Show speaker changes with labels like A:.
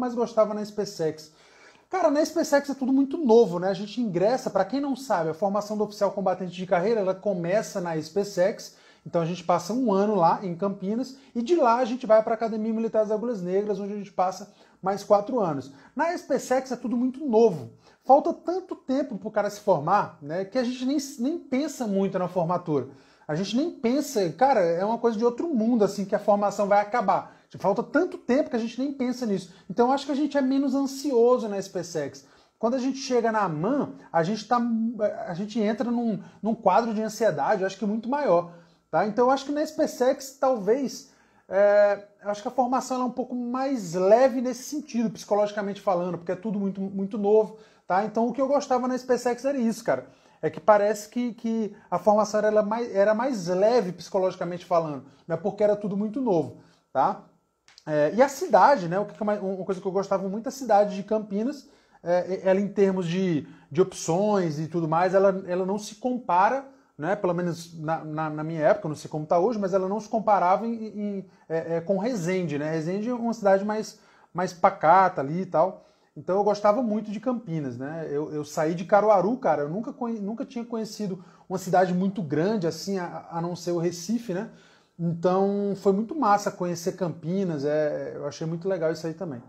A: mais gostava na SpaceX. Cara, na SpaceX é tudo muito novo, né? A gente ingressa, para quem não sabe, a formação do oficial combatente de carreira, ela começa na SpaceX, então a gente passa um ano lá em Campinas e de lá a gente vai para a Academia Militar das Agulhas Negras, onde a gente passa mais quatro anos. Na SpaceX é tudo muito novo. Falta tanto tempo para o cara se formar, né? Que a gente nem, nem pensa muito na formatura. A gente nem pensa, cara, é uma coisa de outro mundo, assim, que a formação vai acabar. Falta tanto tempo que a gente nem pensa nisso. Então eu acho que a gente é menos ansioso na SpaceX. Quando a gente chega na AMAN, a gente, tá, a gente entra num, num quadro de ansiedade, acho que muito maior. Tá? Então acho que na SpaceX talvez é, acho que a formação é um pouco mais leve nesse sentido, psicologicamente falando, porque é tudo muito, muito novo, tá? Então o que eu gostava na SpaceX era isso, cara. É que parece que, que a formação era mais, era mais leve psicologicamente falando, né? porque era tudo muito novo, tá? É, e a cidade, né? O que é uma, coisa que eu gostava muito, a cidade de Campinas, é, é, ela em termos de, de opções e tudo mais, ela, ela não se compara, né? Pelo menos na, na, na minha época, não sei como está hoje, mas ela não se comparava em, em, é, é, com Resende, né? Resende é uma cidade mais, mais pacata ali e tal. Então eu gostava muito de Campinas, né? Eu, eu saí de Caruaru, cara. Eu nunca, nunca tinha conhecido uma cidade muito grande assim, a, a não ser o Recife, né? Então foi muito massa conhecer Campinas, é, eu achei muito legal isso aí também.